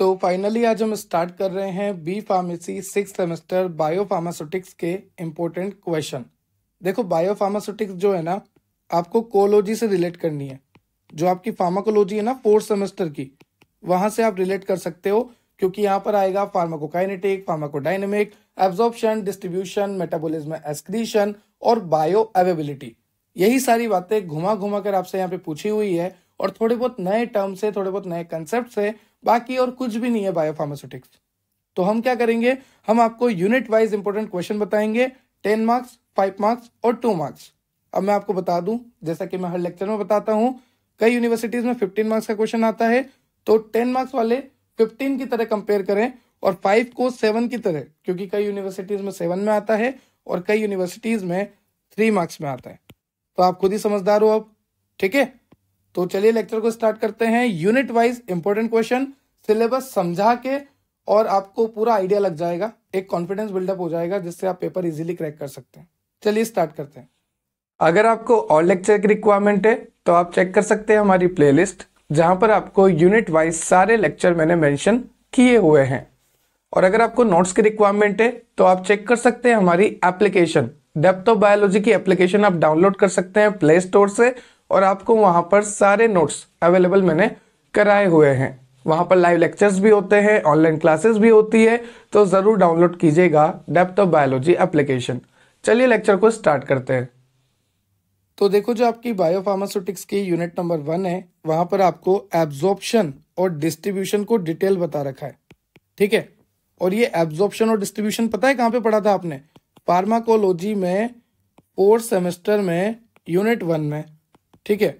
तो फाइनली आज हम स्टार्ट कर रहे हैं B pharmacy six semester biopharmaceutics के इम्पोर्टेंट क्वेश्चन देखो बायो फार्मास्यूटिक्स जो है ना आपको कोलोजी से रिलेट करनी है जो आपकी फार्माकोलॉजी है ना फोर्थ सेमेस्टर की वहां से आप रिलेट कर सकते हो क्योंकि यहाँ पर आएगा pharmacokinetic pharmacodynamic absorption distribution metabolism excretion और बायो अवेबिलिटी यही सारी बातें घुमा घुमा कर आपसे यहाँ पे पूछी हुई है और थोड़े बहुत नए टर्म से थोड़े बहुत नए कंसेप्ट से बाकी और कुछ भी नहीं है बायोफार्मास्यूटिक्स तो हम क्या करेंगे हम आपको यूनिट वाइज इंपोर्टेंट क्वेश्चन बताएंगे टेन मार्क्स फाइव मार्क्स और टू मार्क्स अब मैं आपको बता दूं जैसा कि मैं हर लेक्चर में बताता हूं कई यूनिवर्सिटीज में फिफ्टीन मार्क्स का क्वेश्चन आता है तो टेन मार्क्स वाले फिफ्टीन की तरह कंपेयर करें और फाइव को सेवन की तरह क्योंकि कई यूनिवर्सिटीज में सेवन में आता है और कई यूनिवर्सिटीज में थ्री मार्क्स में आता है तो आप खुद ही समझदार हो अब ठीक है तो चलिए लेक्चर को स्टार्ट करते हैं unit wise important question syllabus समझा के और आपको पूरा आइडिया लग जाएगा एक कॉन्फिडेंस बिल्डअप हो जाएगा जिससे आप पेपर इजीली क्रैक कर सकते हैं चलिए स्टार्ट करते हैं अगर आपको और लेक्चर की रिक्वायरमेंट है तो आप चेक कर सकते हैं हमारी प्लेलिस्ट जहां पर आपको यूनिट वाइज सारे लेक्चर मैंने मेंशन किए हुए हैं और अगर आपको नोट्स की रिक्वायरमेंट है तो आप चेक कर सकते हैं हमारी एप्लीकेशन डेप्थ ऑफ बायोलॉजी की एप्लीकेशन आप डाउनलोड कर सकते हैं प्ले स्टोर से और आपको वहां पर सारे नोट्स अवेलेबल मैंने कराए हुए हैं वहां पर लाइव लेक्चर्स भी होते हैं ऑनलाइन क्लासेस भी होती है तो ज़रूर डाउनलोड कीजिएगा डेप्थ ऑफ बायोलॉजी एप्लीकेशन चलिए लेक्चर को स्टार्ट करते हैं तो देखो जो आपकी बायोफार्मास्यूटिक्स की यूनिट नंबर वन है वहां पर आपको एब्जॉर्प्शन और डिस्ट्रीब्यूशन को डिटेल बता रखा है ठीक है और ये एब्जॉर्प्शन और डिस्ट्रीब्यूशन पता है कहाँ पे पढ़ा था आपने फार्माकोलॉजी में फोर्थ सेमेस्टर में यूनिट वन में ठीक है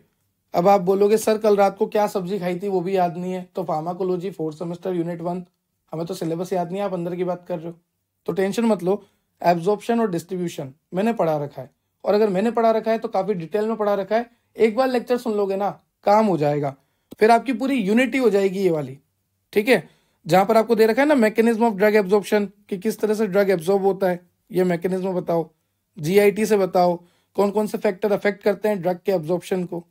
अब आप बोलोगे सर कल रात को क्या सब्जी खाई थी वो भी याद नहीं है तो pharmacology fourth semester unit one हमें तो सिलेबस याद नहीं है आप अंदर की बात कर रहे हो तो टेंशन मत लो एब्जॉर्प्शन और डिस्ट्रीब्यूशन मैंने पढ़ा रखा है और अगर मैंने पढ़ा रखा है तो काफ़ी डिटेल में पढ़ा रखा है एक बार लेक्चर सुन लोगे ना काम हो जाएगा फिर आपकी पूरी यूनिटी हो जाएगी ये वाली ठीक है जहां पर आपको दे रखा है ना मैकेनिज्म ऑफ ड्रग एब्जॉर्प्शन कि किस तरह से ड्रग एब्जॉर्ब होता है ये मैकेनिज्म बताओ जीआईटी से बताओ कौन कौन से फैक्टर अफेक्ट करते हैं ड्रग के एब्जॉर्प्शन को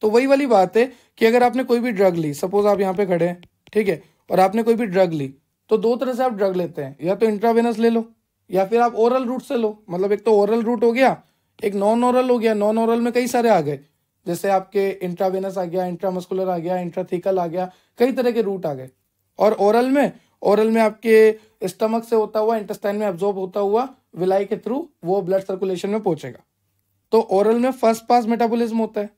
तो वही वाली बात है कि अगर आपने कोई भी ड्रग ली सपोज आप यहाँ पे खड़े हैं ठीक है और आपने कोई भी ड्रग ली तो दो तरह से आप ड्रग लेते हैं या तो इंट्रावेनस ले लो या फिर आप ओरल रूट से लो मतलब एक तो ओरल रूट हो गया एक नॉन ओरल हो गया नॉन ओरल में कई सारे आ गए जैसे आपके इंट्रावेनस आ गया इंट्रामस्कुलर आ गया इंट्राथिकल आ गया कई तरह के रूट आ गए और ओरल में ओरल में आपके स्टमक से होता हुआ इंटेस्टाइन में एब्जॉर्ब होता हुआ विलाई के थ्रू वो ब्लड सर्कुलेशन में पहुंचेगा तो ओरल में फर्स्ट पास मेटाबोलिज्म होता है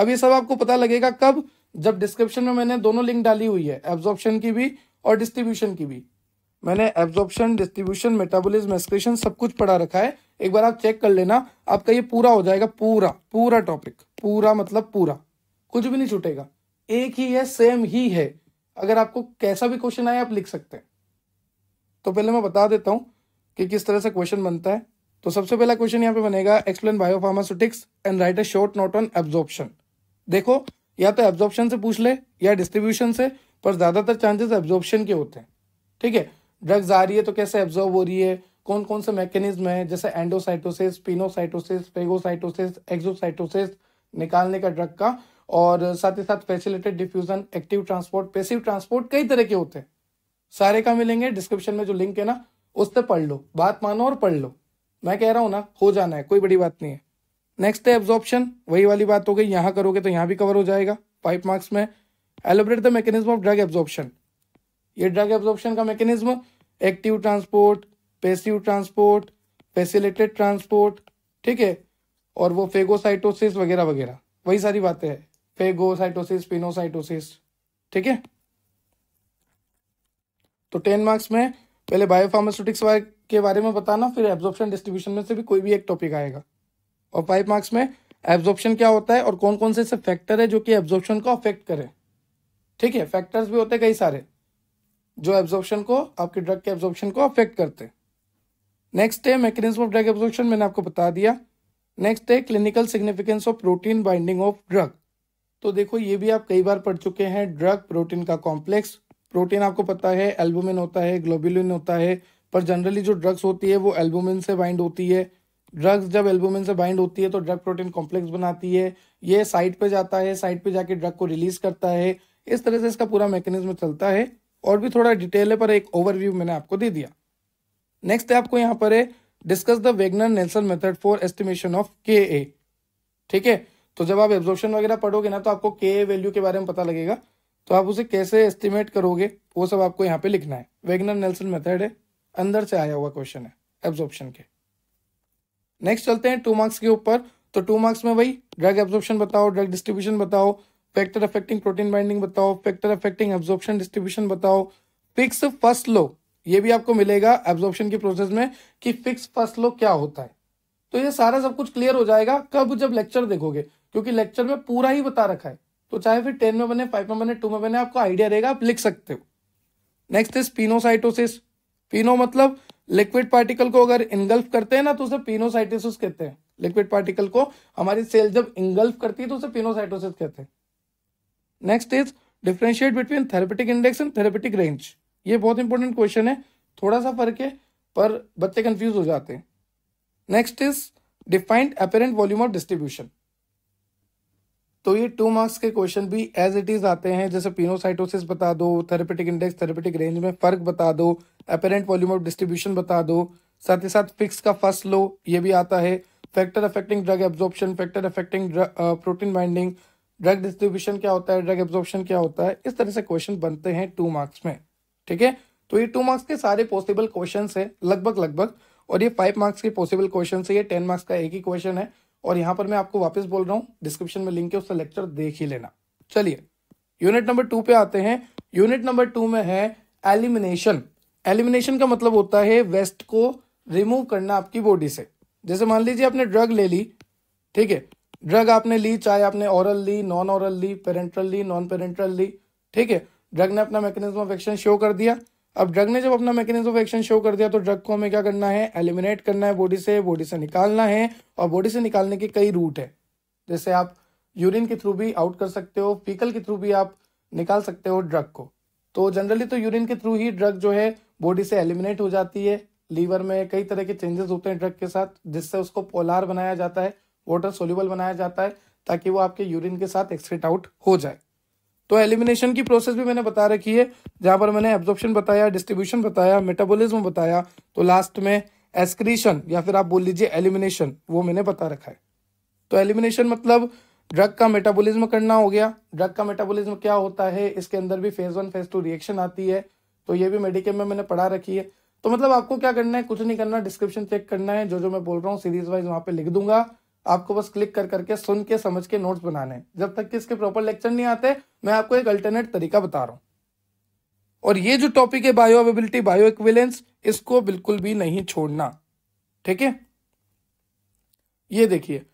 अब ये सब आपको पता लगेगा कब जब डिस्क्रिप्शन में मैंने दोनों लिंक डाली हुई है एब्जॉर्प्शन की भी और डिस्ट्रीब्यूशन की भी मैंने एब्जॉर्प्शन डिस्ट्रीब्यूशन मेटाबोलिज्म एक्सक्रेशन सब कुछ पढ़ा रखा है एक बार आप चेक कर लेना आपका ये पूरा हो जाएगा पूरा पूरा टॉपिक पूरा मतलब पूरा कुछ भी नहीं छूटेगा एक ही है सेम ही है अगर आपको कैसा भी क्वेश्चन आए आप लिख सकते हैं तो पहले मैं बता देता हूं कि किस तरह से क्वेश्चन बनता है तो सबसे पहला क्वेश्चन यहाँ पे बनेगा explain biopharmaceutics and write a short note on absorption देखो या तो एब्जॉर्प्शन से पूछ ले या डिस्ट्रीब्यूशन से पर ज़्यादातर चांसेस एब्जॉर्प्शन के होते हैं ठीक है ड्रग्स आ रही है तो कैसे एब्जॉर्ब हो रही है कौन कौन से मैकेनिज्म है जैसे एंडोसाइटोसिस पिनोसाइटोसिस फेगोसाइटोसिस एक्सोसाइटोसिस निकालने का ड्रग का और साथ ही साथ facilitated diffusion active transport passive transport कई तरह के होते हैं सारे का मिलेंगे डिस्क्रिप्शन में जो लिंक है ना उस पर पढ़ लो बात मानो और पढ़ लो मैं कह रहा हूँ ना हो जाना है कोई बड़ी बात नहीं है नेक्स्ट है एब्जॉर्प्शन वही वाली बात हो गई यहाँ करोगे तो यहाँ भी कवर हो जाएगा पाइप मार्क्स में elaborate the mechanism of drug absorption ये ड्रग एब्जॉर्प्शन का mechanism active transport passive transport facilitated transport ठीक है और वो फेगोसाइटोसिस वगैरह वगैरह वही सारी बातें हैं फेगोसाइटोसिस पिनोसाइटोसिस ठीक है तो टेन मार्क्स में पहले बायोफार्मास्यूटिक्स के बारे में बताना फिर एब्जॉर्प्शन डिस्ट्रीब्यूशन में से भी कोई भी एक टॉपिक आएगा और फाइव मार्क्स में एब्जॉर्प्शन क्या होता है और कौन कौन से ऐसे फैक्टर है जो कि एब्जॉर्प्शन को अफेक्ट करें ठीक है फैक्टर्स भी होते हैं कई सारे जो एब्जॉर्प्शन को आपके ड्रग के एब्जॉर्प्शन को अफेक्ट करते हैं नेक्स्ट है मैकेनिज्म ऑफ ड्रग एब्जॉर्प्शन मैंने आपको बता दिया नेक्स्ट है clinical significance of protein binding of drug तो देखो ये भी आप कई बार पढ़ चुके हैं ड्रग प्रोटीन का कॉम्प्लेक्स प्रोटीन आपको पता है एल्बुमिन होता है ग्लोबुलिन होता है पर जनरली जो ड्रग्स होती है वो एल्बुमिन से बाइंड होती है ड्रग्स जब एल्बुमिन से बाइंड होती है तो ड्रग प्रोटीन कॉम्प्लेक्स बनाती है ये साइट पे जाता है साइट पे जाके ड्रग को रिलीज करता है इस तरह से इसका पूरा मैकेनिज्म चलता है और भी थोड़ा डिटेल है पर एक ओवरव्यू मैंने आपको दे दिया नेक्स्ट है आपको यहाँ पर है discuss the Wagner Nelson method for estimation of K A ठीक है तो जब आप एब्जॉर्प्शन वगैरह पढ़ोगे ना तो आपको के ए वैल्यू के बारे में पता लगेगा तो आप उसे कैसे एस्टिमेट करोगे वो सब आपको यहाँ पे लिखना है वेगनर नेल्सन मेथड है अंदर से आया हुआ क्वेश्चन है एब्जॉर्प्शन के नेक्स्ट चलते हैं टू मार्क्स के ऊपर तो टू मार्क्स में भाई ड्रग एब्जॉर्प्शन बताओ ड्रग डिस्ट्रीब्यूशन बताओ फैक्टर अफेक्टिंग प्रोटीन बाइंडिंग बताओ फैक्टर अफेक्टिंग एब्जॉर्प्शन डिस्ट्रीब्यूशन बताओ फिक्स फर्स्ट लो ये भी आपको मिलेगा एब्जॉर्प्शन के प्रोसेस में कि फिक्स फर्स्ट लो क्या होता है तो ये सारा सब कुछ क्लियर हो जाएगा कब जब लेक्चर देखोगे क्योंकि लेक्चर में पूरा ही बता रखा है तो चाहे फिर टेन में बने फाइव में बने टू में बने आपको आइडिया रहेगा आप लिख सकते हो नेक्स्ट इज स्पिनोसाइटोसिस पिनो मतलब लिक्विड पार्टिकल को अगर इंगल्फ करते हैं ना तो उसे पिनोसाइटोसिस कहते हैं लिक्विड पार्टिकल को हमारी सेल जब इंगल्फ करती है तो उसे पीनोसाइटोसिस कहते हैं next is differentiate between therapeutic index and therapeutic range ये बहुत इंपॉर्टेंट क्वेश्चन है थोड़ा सा फर्क है पर बच्चे कंफ्यूज हो जाते हैं next is defined apparent volume of distribution तो ये टू मार्क्स के क्वेश्चन भी एज इट इज आते हैं जैसे पिनोसाइटोसिस बता दो थेरेपेटिक इंडेक्स थेरेपेटिक रेंज में फर्क बता दो अपेरेंट वॉल्यूम ऑफ डिस्ट्रीब्यूशन बता दो साथ ही साथ फिक्स का फर्स्ट लो ये भी आता है factor affecting drug absorption factor affecting protein binding drug distribution क्या होता है ड्रग एब्जॉर्प्शन क्या होता है इस तरह से क्वेश्चन बनते हैं टू मार्क्स में ठीक है तो ये टू मार्क्स के सारे पॉसिबल क्वेश्चन है लगभग लगभग और ये फाइव मार्क्स के पॉसिबल क्वेश्चन है ये टेन मार्क्स का एक ही क्वेश्चन है और यहां पर मैं आपको वापस बोल रहा हूं डिस्क्रिप्शन में लिंक है उसका लेक्चर देख ही लेना चलिए यूनिट नंबर टू पे आते हैं यूनिट नंबर टू में है एलिमिनेशन एलिमिनेशन का मतलब होता है वेस्ट को रिमूव करना आपकी बॉडी से जैसे मान लीजिए आपने ड्रग ले ली ठीक है ड्रग आपने ली चाहे आपने ओरल ली नॉन ओरल ली पेरेंट्रल ली नॉन पेरेंट्रल ली ठीक है ड्रग ने अपना मैकेनिज्म ऑफ एक्शन शो कर दिया अब ड्रग ने जब अपना मैकेनिज्म ऑफ एक्शन शो कर दिया तो ड्रग को हमें क्या करना है एलिमिनेट करना है बॉडी से बॉडी से निकालना है और बॉडी से निकालने के कई रूट है जैसे आप यूरिन के थ्रू भी आउट कर सकते हो पीकल के थ्रू भी आप निकाल सकते हो ड्रग को तो जनरली तो यूरिन के थ्रू ही ड्रग जो है बॉडी से एलिमिनेट हो जाती है लीवर में कई तरह के चेंजेस होते हैं ड्रग के साथ जिससे उसको पोलार बनाया जाता है वाटर सोल्यूबल बनाया जाता है ताकि वो आपके यूरिन के साथ एक्सक्रीट आउट हो जाए तो एलिमिनेशन की प्रोसेस भी मैंने बता रखी है जहां पर मैंने एब्जॉर्प्शन बताया डिस्ट्रीब्यूशन बताया मेटाबॉलिज्म बताया तो लास्ट में एस्क्रीशन या फिर आप बोल लीजिए एलिमिनेशन वो मैंने बता रखा है तो एलिमिनेशन मतलब ड्रग का मेटाबॉलिज्म करना हो गया ड्रग का मेटाबॉलिज्म क्या होता है इसके अंदर भी phase one phase two reaction आती है तो ये भी मेडिकेम में मैंने पढ़ा रखी है तो मतलब आपको क्या करना है कुछ नहीं करना डिस्क्रिप्शन चेक करना है जो जो मैं बोल रहा हूँ सीरीज वाइज वहाँ पे लिख दूंगा आपको बस क्लिक कर करके सुन के समझ के नोट्स बनाने जब तक कि इसके प्रॉपर लेक्चर नहीं आते मैं आपको एक अल्टरनेट तरीका बता रहा हूं और ये जो टॉपिक है बायो अवेबिलिटी बायो इक्विलेंस इसको बिल्कुल भी नहीं छोड़ना ठीक है ये देखिए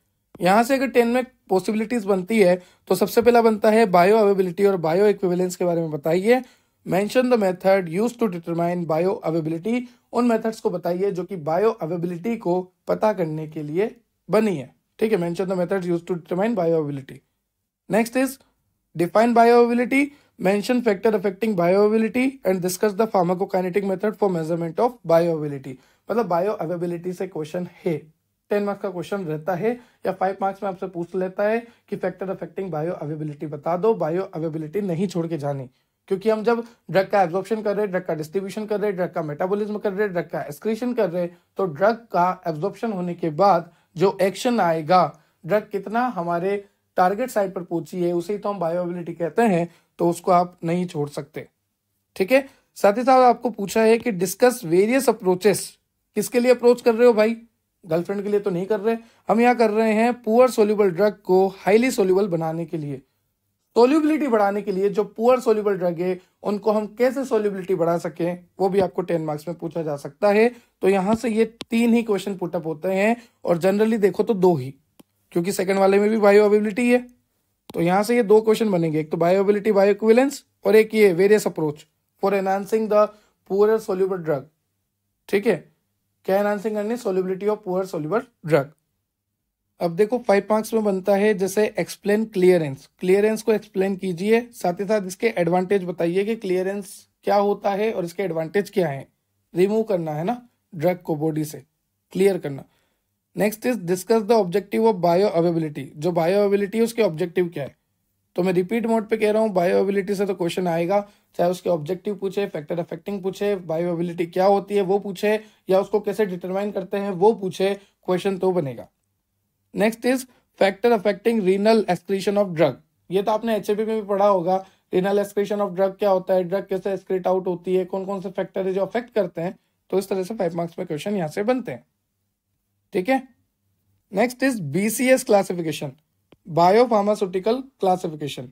यहां से अगर टेन में पॉसिबिलिटीज बनती है तो सबसे पहला बनता है बायो अवेबिलिटी और बायो इक्विवेलेंस के बारे में बताइए mention the method use to determine bioavailability उन मेथड्स को बताइए जो कि बायो अवेबिलिटी को पता करने के लिए बनी है ठीक है mention the methods used to determine bioavailability next is define bioavailability mention factor affecting bioavailability and discuss the pharmacokinetic method for measurement of bioavailability मतलब बायोअवेलेबिलिटी से क्वेश्चन है 10 मार्क्स का क्वेश्चन रहता है या 5 मार्क्स में आपसे पूछ लेता है कि फैक्टर अफेक्टिंग बायोअवेलेबिलिटी बता दो बायोअवेलेबिलिटी नहीं छोड़ के जानी क्योंकि हम जब ड्रग का एब्जॉर्प्शन कर रहे ड्रग का डिस्ट्रीब्यूशन कर रहे ड्रग का मेटाबॉलिज्म कर रहे ड्रग का एक्सक्रीशन कर रहे तो ड्रग का एब्जॉर्प्शन होने के बाद जो एक्शन आएगा ड्रग कितना हमारे टारगेट साइड पर पहुंची है उसे तो हम बायोबिलिटी कहते हैं तो उसको आप नहीं छोड़ सकते ठीक है साथ ही साथ आपको पूछा है कि डिस्कस वेरियस अप्रोचेस किसके लिए अप्रोच कर रहे हो भाई गर्लफ्रेंड के लिए तो नहीं कर रहे हम यहाँ कर रहे हैं पुअर सोल्यूबल ड्रग को हाईली सोल्यूबल बनाने के लिए सोल्यूबिलिटी बढ़ाने के लिए जो पुअर सोल्यूबल ड्रग है उनको हम कैसे सोल्यूबिलिटी बढ़ा सके वो भी आपको टेन मार्क्स में पूछा जा सकता है तो यहां से ये तीन ही क्वेश्चन पुटअप होते हैं और जनरली देखो तो दो ही क्योंकि सेकंड वाले में भी बायो अवेबिलिटी है तो यहां से ये दो क्वेश्चन बनेंगे एक तो बायो अवेबिलिटी बायो और एक ये various approach for enhancing the poor soluble drug ठीक है क्या एनहांसिंग करनी solubility of poor soluble drug अब देखो फाइव मार्क्स में बनता है जैसे एक्सप्लेन क्लियरेंस क्लियरेंस को एक्सप्लेन कीजिए साथ ही साथ इसके एडवांटेज बताइए कि क्लियरेंस क्या होता है और इसके एडवांटेज क्या है रिमूव करना है ना ड्रग को बॉडी से क्लियर करना next is discuss the objective of bioavailability जो बायो अवेबिलिटी है उसके ऑब्जेक्टिव क्या है तो मैं रिपीट मोड पे कह रहा हूँ बायो अवेबिलिटी से तो क्वेश्चन आएगा चाहे उसके ऑब्जेक्टिव पूछे फैक्टर अफेक्टिंग पूछे बायो अवेबिलिटी क्या होती है वो पूछे या उसको कैसे डिटरमाइन करते हैं वो पूछे क्वेश्चन तो बनेगा next is factor affecting renal excretion of drug ये तो आपने एच में भी पढ़ा होगा रीनल एक्सक्रीशन ऑफ ड्रग क्या होता है ड्रग कैसे एक्सक्रीट आउट होती है कौन कौन से फैक्टर है जो अफेक्ट करते हैं तो इस तरह से फाइव मार्क्स में क्वेश्चन यहाँ से बनते हैं ठीक है next is BCS classification biopharmaceutical classification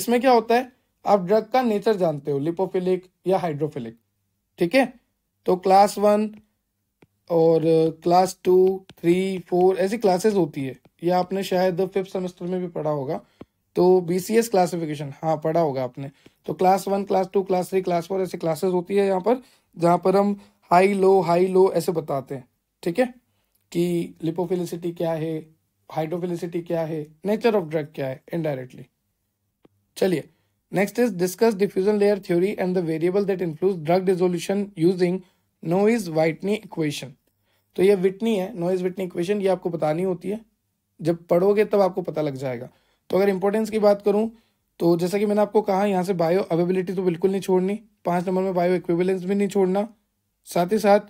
इसमें क्या होता है आप ड्रग का नेचर जानते हो लिपोफिलिक या हाइड्रोफिलिक ठीक है तो क्लास वन और क्लास टू थ्री फोर ऐसी क्लासेस होती है या आपने शायद फिफ्थ सेमेस्टर में भी पढ़ा होगा तो बी सी एस क्लासिफिकेशन हाँ पढ़ा होगा आपने तो class one class two class three class four ऐसी क्लासेस होती है यहाँ पर जहाँ पर हम हाई लो हाई लो ऐसे बताते हैं ठीक है कि लिपोफिलिसिटी क्या है हाइड्रोफिलिसिटी क्या है नेचर ऑफ ड्रग क्या है इनडायरेक्टली चलिए next is discuss diffusion layer theory and the variable that influence drug dissolution using Noyes Whitney equation तो ये विटनी है नॉइज विटनी इक्वेशन ये आपको बतानी होती है जब पढ़ोगे तब आपको पता लग जाएगा तो अगर इंपॉर्टेंस की बात करूं तो जैसा कि मैंने आपको कहा यहाँ से बायो अवेबिलिटी तो बिल्कुल नहीं छोड़नी पांच नंबर में बायो इक्विबलेंस भी नहीं छोड़ना साथ ही साथ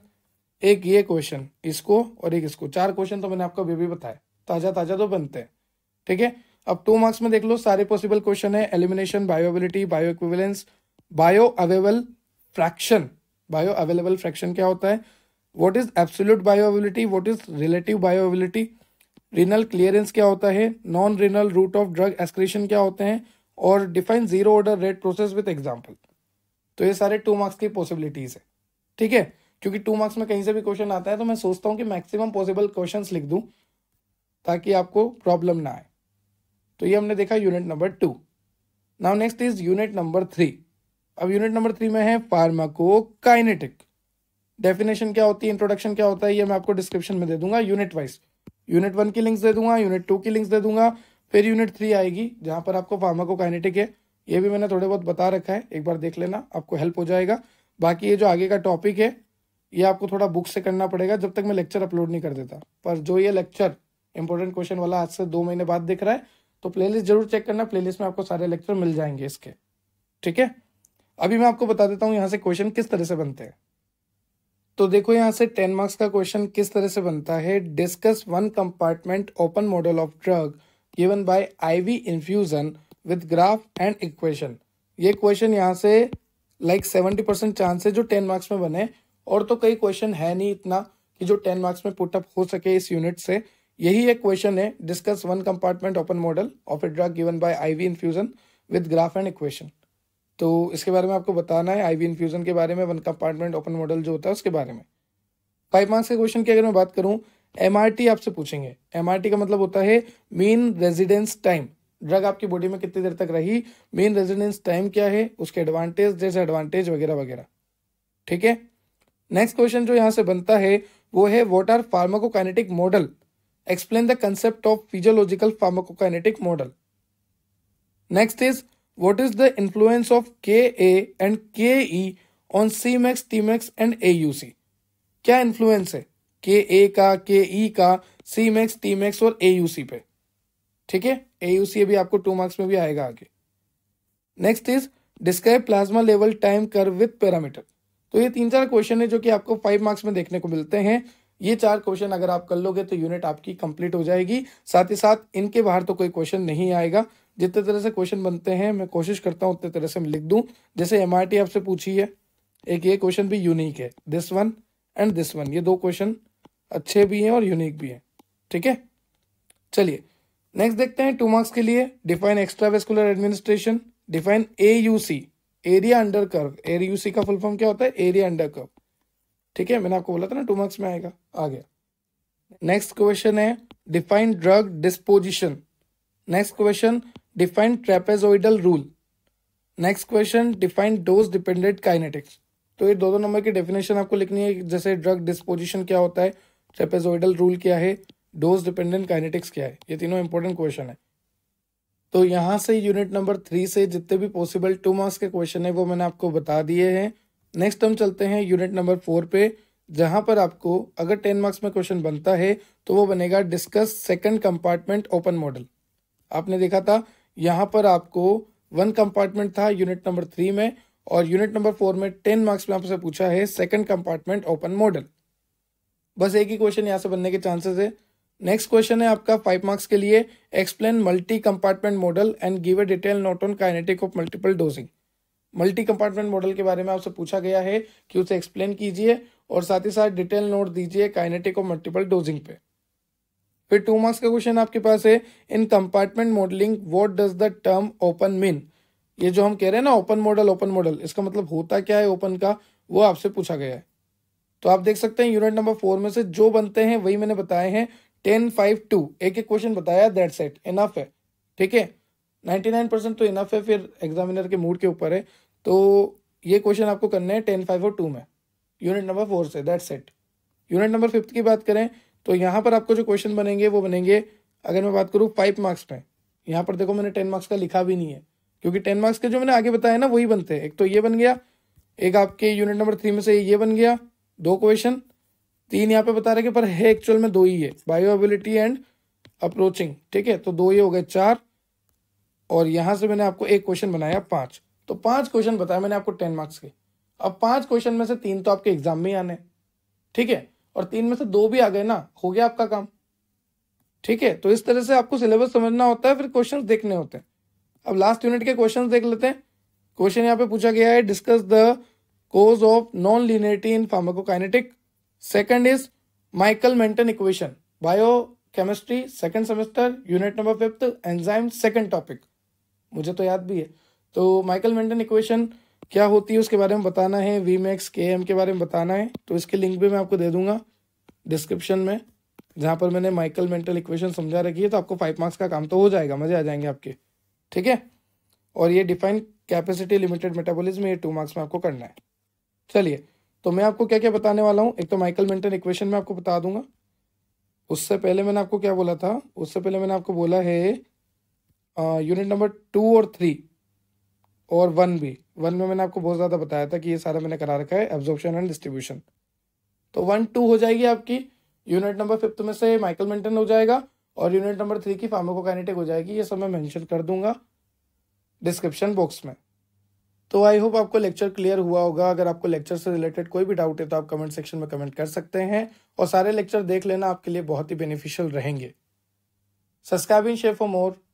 एक ये क्वेश्चन इसको और एक इसको चार क्वेश्चन तो मैंने आपको अभी भी बताया ताज़ा ताज़ा तो बनते हैं ठीक है अब टू मार्क्स में देख लो सारे पॉसिबल क्वेश्चन है elimination bioavailability bioequivalence bioavailable fraction bioavailable fraction क्या होता है what is absolute bioavailability what is relative bioavailability renal clearance क्या होता है non renal route of drug excretion क्या होते हैं और define zero order rate process with example तो ये सारे टू मार्क्स की पॉसिबिलिटीज है ठीक है क्योंकि टू मार्क्स में कहीं से भी क्वेश्चन आता है तो मैं सोचता हूँ कि मैक्सिमम पॉसिबल क्वेश्चन लिख दूँ ताकि आपको प्रॉब्लम ना आए तो ये हमने देखा unit number two now next is unit number three अब यूनिट नंबर थ्री में है फार्माको काइनेटिक डेफिनेशन क्या होती है इंट्रोडक्शन क्या होता है ये मैं आपको डिस्क्रिप्शन में दे दूंगा यूनिट वाइज यूनिट वन की लिंक्स दे दूंगा यूनिट टू की लिंक्स दे दूंगा फिर यूनिट थ्री आएगी जहाँ पर आपको फार्माकोकाइनेटिक है ये भी मैंने थोड़े बहुत बता रखा है एक बार देख लेना आपको हेल्प हो जाएगा बाकी ये जो आगे का टॉपिक है ये आपको थोड़ा बुक से करना पड़ेगा जब तक मैं लेक्चर अपलोड नहीं कर देता पर जो ये लेक्चर इंपॉर्टेंट क्वेश्चन वाला आज से दो महीने बाद दिख रहा है तो प्लेलिस्ट जरूर चेक करना प्लेलिस्ट में आपको सारे लेक्चर मिल जाएंगे इसके ठीक है अभी मैं आपको बता देता हूँ यहाँ से क्वेश्चन किस तरह से बनते हैं तो देखो यहाँ से टेन मार्क्स का क्वेश्चन किस तरह से बनता है discuss one compartment open model of drug given by IV infusion with graph and equation ये क्वेश्चन यहाँ से लाइक सेवेंटी परसेंट चांस है जो टेन मार्क्स में बने और तो कई क्वेश्चन है नहीं इतना कि जो टेन मार्क्स में पुटअप हो सके इस यूनिट से यही एक क्वेश्चन है discuss one compartment open model of a drug given by IV infusion with graph and equation तो इसके बारे में आपको बताना है आईवी इन्फ्यूजन के बारे में वन कंपार्टमेंट ओपन मॉडल जो होता है उसके बारे में फाइव मार्क्स के क्वेश्चन की अगर मैं बात करूँ एम आपसे पूछेंगे एम का मतलब होता है मेन रेजिडेंस टाइम ड्रग आपकी बॉडी में कितनी देर तक रही मेन रेजिडेंस टाइम क्या है उसके एडवांटेज डिसएडवांटेज वगैरह वगैरह ठीक है नेक्स्ट क्वेश्चन जो यहाँ से बनता है वो है what are pharmacokinetic model explain the concept of physiological pharmacokinetic model next is What is the influence of Ka and Ke on Cmax, Tmax and AUC? क्या इन्फ्लुएंस है के ए का के ई e का सी मैक्स टी मैक्स और ए you see पे ठीक है ए you see अभी आपको टू मार्क्स में भी आएगा आगे next is describe plasma level time curve with parameter तो ये तीन चार क्वेश्चन है जो कि आपको फाइव मार्क्स में देखने को मिलते हैं ये चार क्वेश्चन अगर आप कर लोगे तो यूनिट आपकी कंप्लीट हो जाएगी साथ ही साथ इनके बाहर तो कोई क्वेश्चन नहीं आएगा जितने तरह से क्वेश्चन बनते हैं मैं कोशिश करता हूँ उतने तरह से मैं लिख दूँ जैसे एम आपसे पूछी है एक ये क्वेश्चन भी यूनिक है this one and this one ये दो क्वेश्चन अच्छे भी हैं और यूनिक भी हैं ठीक है चलिए नेक्स्ट देखते हैं टू मार्क्स के लिए define extra vascular administration define a area under curve AUC का फुल फॉर्म क्या होता है एरिया अंडर कर्व ठीक है मैंने आपको बोला था ना टू मार्क्स में आएगा आ गया नेक्स्ट क्वेश्चन है define drug disposition next question define trapezoidal rule next question define dose dependent kinetics तो ये दो दो नंबर की डेफिनेशन आपको लिखनी है जैसे ड्रग डिस्पोजिशन क्या होता है ट्रेपेजोइडल रूल क्या है डोज डिपेंडेंट काइनेटिक्स क्या है ये तीनों इंपॉर्टेंट क्वेश्चन है तो यहाँ से यूनिट नंबर थ्री से जितने भी पॉसिबल टू मार्क्स के क्वेश्चन है वो मैंने आपको बता दिए हैं नेक्स्ट हम चलते हैं यूनिट नंबर फोर पे जहां पर आपको अगर टेन मार्क्स में क्वेश्चन बनता है तो वो बनेगा discuss second compartment open model आपने देखा था यहां पर आपको वन कंपार्टमेंट था यूनिट नंबर थ्री में और यूनिट नंबर फोर में टेन मार्क्स में आपसे पूछा है सेकंड कंपार्टमेंट ओपन मॉडल बस एक ही क्वेश्चन यहाँ से बनने के चांसेस है नेक्स्ट क्वेश्चन है आपका फाइव मार्क्स के लिए explain multi compartment model and give a detail note on kinetic of multiple dosing multi compartment model के बारे में आपसे पूछा गया है कि उसे एक्सप्लेन कीजिए और साथ ही साथ डिटेल नोट दीजिए काइनेटिक और मल्टीपल डोजिंग पे फिर टू मार्क्स का क्वेश्चन आपके पास है in compartment modelling what does the term open mean ये जो हम कह रहे हैं ना ओपन मॉडल ओपन मॉडल इसका मतलब होता क्या है ओपन का वो आपसे पूछा गया है तो आप देख सकते हैं यूनिट नंबर फोर में से जो बनते हैं वही मैंने बताए हैं टेन फाइव टू एक एक क्वेश्चन बताया दैट सेट इनफ है ठीक है नाइन्टी नाइन परसेंट तो इनफ है फिर एग्जामिनर के मूड के ऊपर है तो ये क्वेश्चन आपको करने है टेन फाइव और टू में यूनिट नंबर फोर से that set unit number fifth की बात करें तो यहाँ पर आपको जो क्वेश्चन बनेंगे वो बनेंगे अगर मैं बात करूँ फाइव मार्क्स में यहाँ पर देखो मैंने टेन मार्क्स का लिखा भी नहीं है क्योंकि टेन मार्क्स के जो मैंने आगे बताया ना वही बनते हैं एक तो ये बन गया एक आपके यूनिट नंबर थ्री में से ये बन गया दो क्वेश्चन तीन यहाँ पे बता रहे कि पर है एक्चुअल में दो ही है बायो एबिलिटी एंड अप्रोचिंग ठीक है तो दो ये हो गए चार और यहां से मैंने आपको एक क्वेश्चन बनाया पांच तो पांच क्वेश्चन बताया मैंने आपको टेन मार्क्स के अब पांच क्वेश्चन में से तीन तो आपके एग्जाम में आने ठीक है और तीन में से दो भी आ गए ना हो गया आपका काम ठीक है तो इस तरह से आपको सिलेबस समझना होता है फिर क्वेश्चंस देखने होते हैं अब लास्ट यूनिट के क्वेश्चंस देख लेते हैं क्वेश्चन यहाँ पे पूछा गया है discuss the cause of non linearity in pharmacokinetic second is Michaelis Menten equation biochemistry second semester unit number fifth enzyme second topic मुझे तो याद भी है तो माइकल मेंटन इक्वेशन क्या होती है उसके बारे में बताना है वी मैक्स के एम के बारे में बताना है तो इसके लिंक भी मैं आपको दे दूंगा डिस्क्रिप्शन में जहाँ पर मैंने माइकल मेंटल इक्वेशन समझा रखी है तो आपको फाइव मार्क्स का काम तो हो जाएगा मजे आ जाएंगे आपके ठीक है और ये डिफाइन कैपेसिटी लिमिटेड में ये टू मार्क्स में आपको करना है चलिए तो मैं आपको क्या क्या बताने वाला हूँ एक तो माइकल मेंटन इक्वेशन में आपको बता दूंगा उससे पहले मैंने आपको क्या बोला था उससे पहले मैंने आपको बोला है यूनिट नंबर टू और थ्री और वन भी वन में मैंने आपको बहुत ज़्यादा बताया था कि ये सारा मैंने करा रखा है एब्जॉर्प्शन एंड डिस्ट्रीब्यूशन तो वन टू हो जाएगी आपकी यूनिट नंबर फिफ्थ में से माइकल मेंटेन हो जाएगा और यूनिट नंबर थ्री की फार्माकोकाइनेटिक हो जाएगी ये सब मैं मैंशन कर दूंगा डिस्क्रिप्शन बॉक्स में तो आई होप आपको लेक्चर क्लियर हुआ होगा अगर आपको लेक्चर से रिलेटेड कोई भी डाउट है तो आप कमेंट सेक्शन में कमेंट कर सकते हैं और सारे लेक्चर देख लेना आपके लिए बहुत ही बेनिफिशियल रहेंगे subscribe and share for more